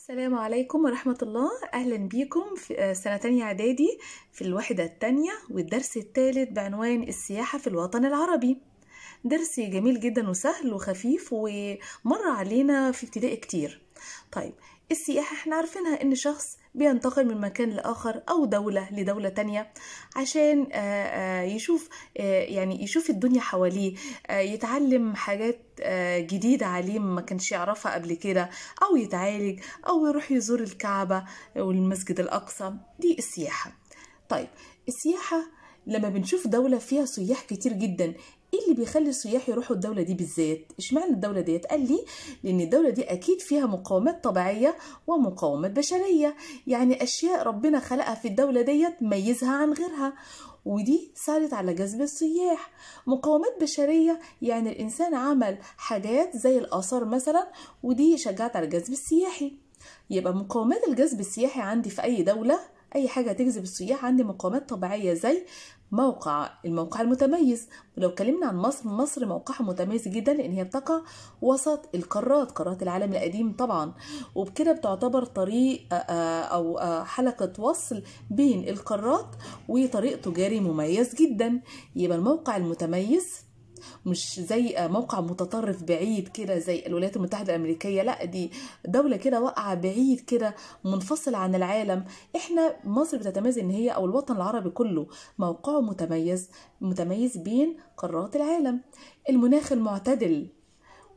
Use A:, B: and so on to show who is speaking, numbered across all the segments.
A: السلام عليكم ورحمة الله أهلا بيكم في آه، سنة تانية إعدادي في الوحدة التانية والدرس التالت بعنوان السياحة في الوطن العربي درس جميل جدا وسهل وخفيف ومر علينا في ابتدائي كتير طيب السياحة احنا عارفينها ان شخص بينتقل من مكان لآخر أو دولة لدولة تانية عشان آه، آه، يشوف آه، يعني يشوف الدنيا حواليه يتعلم حاجات جديدة عليه ما كانش يعرفها قبل كده أو يتعالج أو يروح يزور الكعبة والمسجد الأقصى دي السياحة طيب السياحة لما بنشوف دولة فيها سياح كتير جدا ايه اللي بيخلي السياح يروحوا الدوله دي بالذات اشمعنى الدوله ديت قال لي لان الدوله دي اكيد فيها مقاومات طبيعيه ومقاومات بشريه يعني اشياء ربنا خلقها في الدوله ديت ميزها عن غيرها ودي ساعدت على جذب السياح مقاومات بشرية يعني الإنسان عمل حاجات زي الآثار مثلا ودي شجعت على الجذب السياحي يبقى مقاومات الجذب السياحي عندي في أي دولة أي حاجة تجذب السياح عندي مقامات طبيعية زي موقع الموقع المتميز ولو اتكلمنا عن مصر مصر موقعها متميز جدا لان هي بتقع وسط القارات قارات العالم القديم طبعا وبكده بتعتبر طريق او حلقه وصل بين القارات وطريق تجاري مميز جدا يبقى الموقع المتميز مش زي آه، موقع متطرف بعيد كده زي الولايات المتحدة الأمريكية لا دي دولة كده واقعة بعيد كده منفصل عن العالم احنا مصر بتتميز ان هي او الوطن العربي كله موقعه متميز متميز بين قارات العالم المناخ المعتدل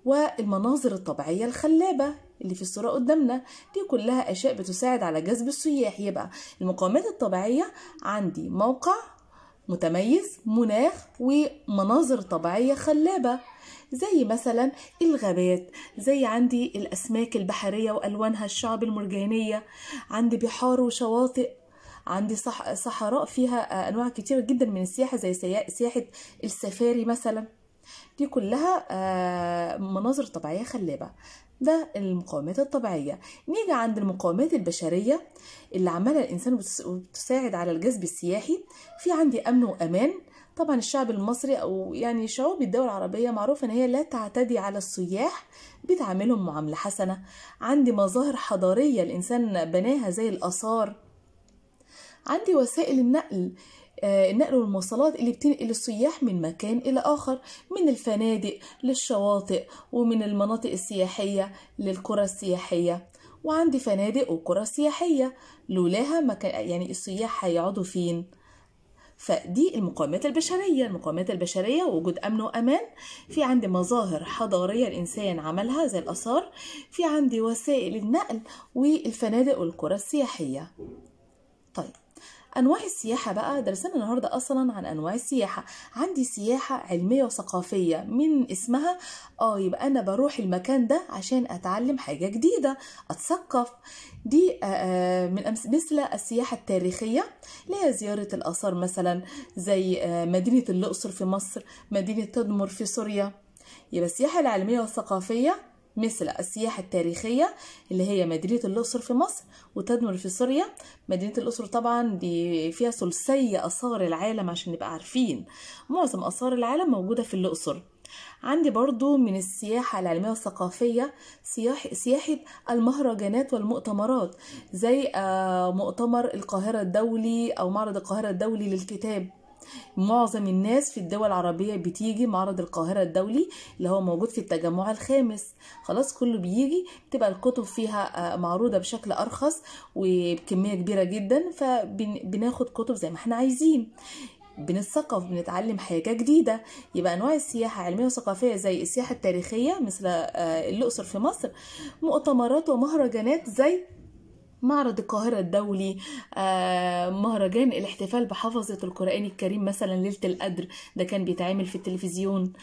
A: والمناظر الطبيعية الخلابة اللي في الصورة قدامنا دي كلها أشياء بتساعد على جذب السياح يبقى المقاومات الطبيعية عندي موقع متميز مناخ ومناظر طبيعية خلابة زي مثلا الغابات زي عندي الأسماك البحرية وألوانها الشعب المرجانية عندي بحار وشواطئ عندي صح... صحراء فيها أنواع كتير جدا من السياحة زي سيا... سياحة السفاري مثلا دي كلها آه، مناظر طبيعية خلابة ده المقاومات الطبيعية نيجي عند المقاومات البشرية اللي عملها الإنسان وتساعد على الجذب السياحي في عندي أمن وأمان طبعا الشعب المصري أو يعني شعوب الدول العربية معروفة إن هي لا تعتدي على السياح بتعاملهم معاملة حسنة عندي مظاهر حضارية الإنسان بناها زي الآثار عندي وسائل النقل النقل آه، والمواصلات اللي بتنقل السياح من مكان إلى آخر من الفنادق للشواطئ ومن المناطق السياحية للقرى السياحية وعندي فنادق وقرى سياحية لولاها مكان يعني السياح هيقعدوا فين؟ فدي المقاومات البشرية المقاومات البشرية وجود أمن وأمان في عندي مظاهر حضارية الإنسان عملها زي الآثار في عندي وسائل النقل والفنادق والقرى السياحية طيب انواع السياحه بقى درسنا النهارده اصلا عن انواع السياحه عندي سياحه علميه وثقافيه من اسمها اه يبقى انا بروح المكان ده عشان اتعلم حاجه جديده اتثقف دي آه، آه، من مثل السياحه التاريخيه اللي هي زياره الاثار مثلا زي آه، مدينه الاقصر في مصر مدينه تدمر في سوريا يبقى السياحه العلميه والثقافيه مثل السياحة التاريخية اللي هي مدينة الأقصر في مصر وتدمر في سوريا مدينة الأقصر طبعا دي فيها ثلثي آثار العالم عشان نبقى عارفين معظم آثار العالم موجودة في الأقصر عندي برضو من السياحة العلمية والثقافية سياحة المهرجانات والمؤتمرات زي آه، مؤتمر القاهرة الدولي أو معرض القاهرة الدولي للكتاب معظم الناس في الدول العربية بتيجي معرض القاهرة الدولي اللي هو موجود في التجمع الخامس خلاص كله بيجي بتبقى الكتب فيها آه، معروضة بشكل أرخص وبكمية كبيرة جدا فبناخد كتب زي ما احنا عايزين بنتثقف بنتعلم حاجة جديدة يبقى أنواع السياحة علمية وثقافية زي السياحة التاريخية مثل آه، الأقصر في مصر مؤتمرات ومهرجانات زي معرض القاهرة الدولي آه، مهرجان الاحتفال بحفظة القرآن الكريم مثلا ليلة القدر ده كان بيتعمل في التلفزيون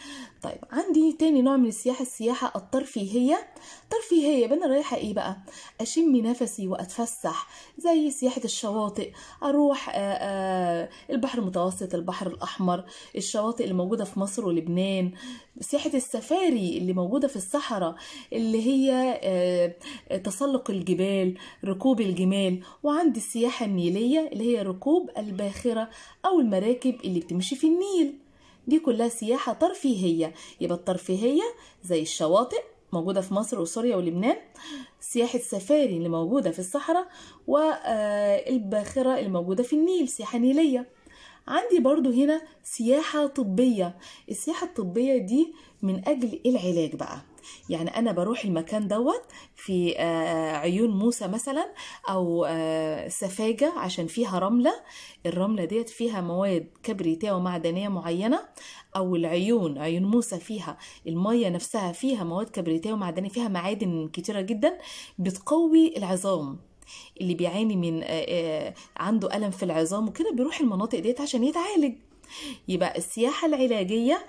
A: طيب عندي تاني نوع من السياحة السياحة الترفيهية ترفيهية بنا رايحة ايه بقى اشم نفسي واتفسح زي سياحة الشواطئ اروح آه، آه، البحر المتوسط البحر الاحمر الشواطئ اللي موجودة في مصر ولبنان سياحة السفاري اللي موجودة في الصحراء اللي هي تسلق الجبال ركوب ركوب الجمال وعندي السياحة النيلية اللي هي ركوب الباخرة أو المراكب اللي بتمشي في النيل دي كلها سياحة ترفيهية يبقى الترفيهية زي الشواطئ موجودة في مصر وسوريا ولبنان سياحة سفاري اللي موجودة في الصحراء والباخرة آه، اللي موجودة في النيل سياحة نيلية عندي برضو هنا سياحة طبية السياحة الطبية دي من أجل العلاج بقى يعني انا بروح المكان دوت في آه، عيون موسى مثلا او آه، سفاجه عشان فيها رمله الرمله ديت فيها مواد كبريتيه ومعدنيه معينه او العيون عيون موسى فيها الميه نفسها فيها مواد كبريتيه ومعدنيه فيها معادن كتيره جدا بتقوي العظام اللي بيعاني من آه، عنده ألم في العظام وكده بيروح المناطق ديت عشان يتعالج يبقى السياحة العلاجية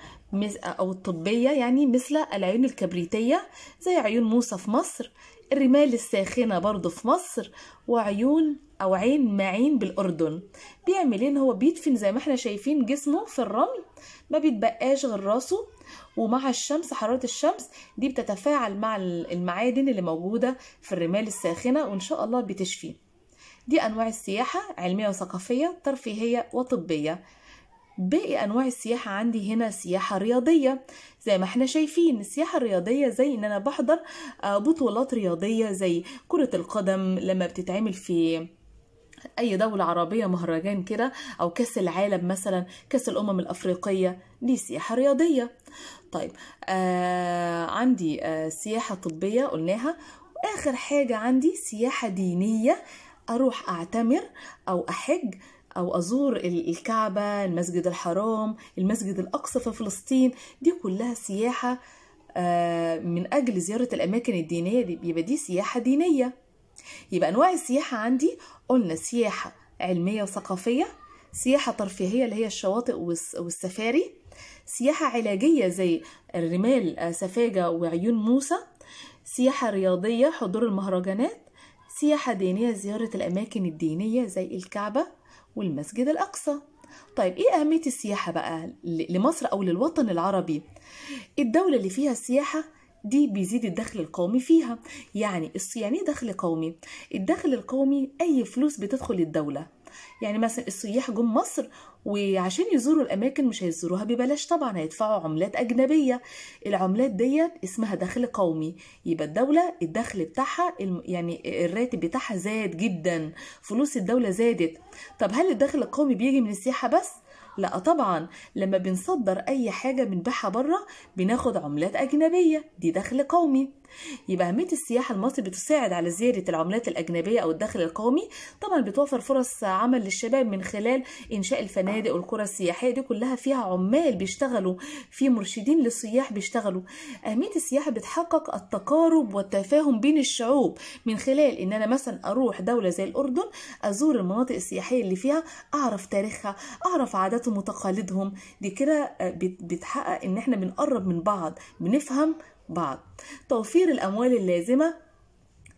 A: أو الطبية يعني مثل العيون الكبريتية زي عيون موسى في مصر الرمال الساخنة برضه في مصر وعيون أو عين معين بالأردن بيعمل إيه إن هو بيدفن زي ما إحنا شايفين جسمه في الرمل ما بيتبقاش غير راسه ومع الشمس حرارة الشمس دي بتتفاعل مع المعادن اللي موجودة في الرمال الساخنة وإن شاء الله بتشفي دي أنواع السياحة علمية وثقافية ترفيهية وطبية باقي انواع السياحه عندي هنا سياحه رياضيه زي ما احنا شايفين السياحه الرياضيه زي ان انا بحضر آه، بطولات رياضيه زي كره القدم لما بتتعمل في اي دوله عربيه مهرجان كده او كاس العالم مثلا كاس الامم الافريقيه دي سياحه رياضيه طيب آه عندي آه سياحه طبيه قلناها واخر حاجه عندي سياحه دينيه اروح اعتمر او احج أو أزور الكعبة المسجد الحرام المسجد الأقصى في فلسطين دي كلها سياحة آه، من أجل زيارة الأماكن الدينية دي يبقى دي سياحة دينية يبقى أنواع السياحة عندي قلنا سياحة علمية وثقافية سياحة ترفيهية اللي هي الشواطئ والسفاري سياحة علاجية زي الرمال آه، سفاجة وعيون موسى سياحة رياضية حضور المهرجانات سياحة دينية زيارة الأماكن الدينية زي الكعبة والمسجد الأقصى طيب ايه أهمية السياحة بقى لمصر أو للوطن العربي الدولة اللي فيها السياحة دي بيزيد الدخل القومي فيها يعني يعني ايه دخل قومي الدخل القومي اي فلوس بتدخل الدوله يعني مثلا السياح جم مصر وعشان يزوروا الاماكن مش هيزوروها ببلاش طبعا هيدفعوا عملات اجنبيه العملات ديت اسمها دخل قومي يبقى الدوله الدخل بتاعها يعني الراتب بتاعها زاد جدا فلوس الدوله زادت طب هل الدخل القومي بيجي من السياحه بس لا طبعا لما بنصدر اي حاجه بنبيعها بره بناخد عملات اجنبيه دي دخل قومي يبقى أهمية السياحة المصري بتساعد على زيارة العملات الأجنبية أو الدخل القومي طبعا بتوفر فرص عمل للشباب من خلال إنشاء الفنادق والقرى السياحية دي كلها فيها عمال بيشتغلوا في مرشدين للسياح بيشتغلوا أهمية السياحة بتحقق التقارب والتفاهم بين الشعوب من خلال إن أنا مثلا أروح دولة زي الأردن أزور المناطق السياحية اللي فيها أعرف تاريخها أعرف عاداتهم وتقاليدهم دي كده آه، بتحقق إن إحنا بنقرب من بعض بنفهم بعض توفير الأموال اللازمة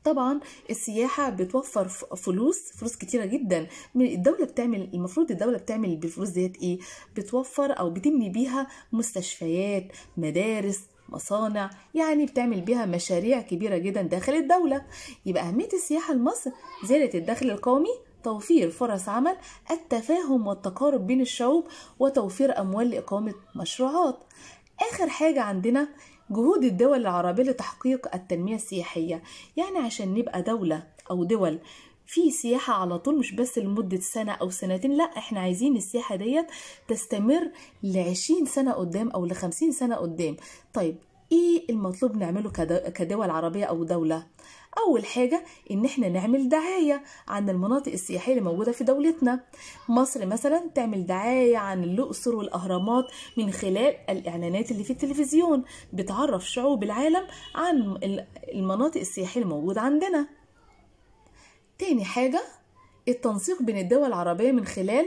A: طبعا السياحة بتوفر فلوس فلوس كتيرة جدا الدولة بتعمل المفروض الدولة بتعمل بالفلوس ديت ايه بتوفر او بتبني بيها مستشفيات مدارس مصانع يعني بتعمل بيها مشاريع كبيرة جدا داخل الدولة يبقى أهمية السياحة لمصر زيادة الدخل القومي توفير فرص عمل التفاهم والتقارب بين الشعوب وتوفير أموال لإقامة مشروعات آخر حاجة عندنا جهود الدول العربية لتحقيق التنمية السياحية يعني عشان نبقى دولة أو دول في سياحة على طول مش بس لمدة سنة أو سنتين لا احنا عايزين السياحة ديت تستمر لعشرين سنة قدام أو لخمسين سنة قدام طيب ايه المطلوب نعمله كدول عربية أو دولة اول حاجه ان احنا نعمل دعايه عن المناطق السياحيه اللي موجوده في دولتنا مصر مثلا تعمل دعايه عن الاقصر والاهرامات من خلال الاعلانات اللي في التلفزيون بتعرف شعوب العالم عن المناطق السياحيه الموجوده عندنا تاني حاجه التنسيق بين الدول العربيه من خلال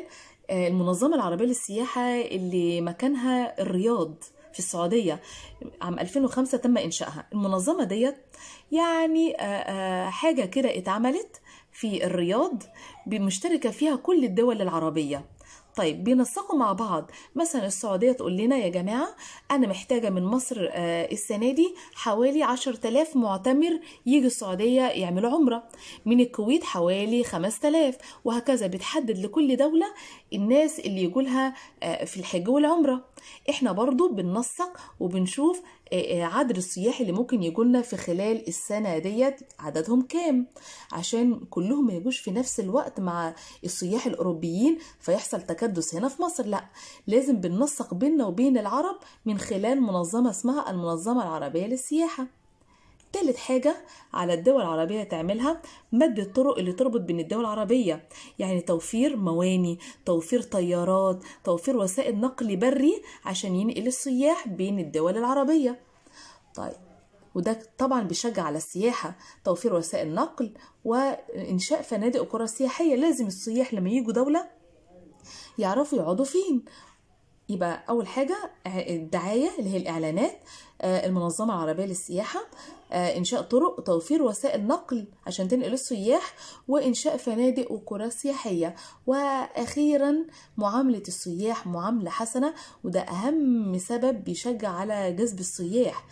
A: آه، المنظمه العربيه للسياحه اللي مكانها الرياض في السعوديه عام 2005 تم انشائها المنظمه ديت يعني آه، آه، حاجه كده اتعملت في الرياض مشتركه فيها كل الدول العربيه طيب بينسقوا مع بعض مثلا السعوديه تقول لنا يا جماعه انا محتاجه من مصر آه، السنه دي حوالي 10000 معتمر يجي السعوديه يعملوا عمره من الكويت حوالي 5000 وهكذا بتحدد لكل دوله الناس اللي يجولها آه، في الحج والعمره احنا برضو بننسق وبنشوف آه، آه، عدد السياح اللي ممكن يجولنا في خلال السنة ديت عددهم كام عشان كلهم يجوش في نفس الوقت مع السياح الأوروبيين فيحصل تكدس هنا في مصر لا لازم بننسق بيننا وبين العرب من خلال منظمة اسمها المنظمة العربية للسياحة تالت حاجة على الدول العربية تعملها مد الطرق اللي تربط بين الدول العربية يعني توفير مواني توفير طيارات توفير وسائل نقل بري عشان ينقل السياح بين الدول العربية طيب وده طبعا بيشجع على السياحة توفير وسائل نقل وإنشاء فنادق وقرى سياحية لازم السياح لما يجوا دولة يعرفوا يقعدوا فين يبقى أول حاجة الدعاية اللي هي الإعلانات آه، المنظمة العربية للسياحة آه، إنشاء طرق توفير وسائل نقل عشان تنقل السياح وإنشاء فنادق وقرى سياحية وأخيرا معاملة السياح معاملة حسنة وده أهم سبب بيشجع على جذب السياح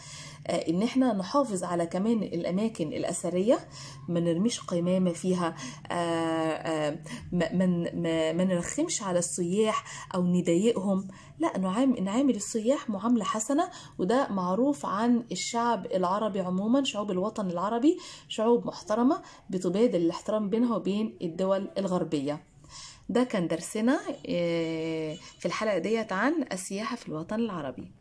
A: آه، ان احنا نحافظ على كمان الاماكن الاثريه ما نرميش قمامه فيها آآ آآ ما ما ما نرخمش على السياح او نضايقهم لا نعامل السياح معامله حسنه وده معروف عن الشعب العربي عموما شعوب الوطن العربي شعوب محترمه بتبادل الاحترام بينها وبين الدول الغربيه ده كان درسنا آه، في الحلقه ديت عن السياحه في الوطن العربي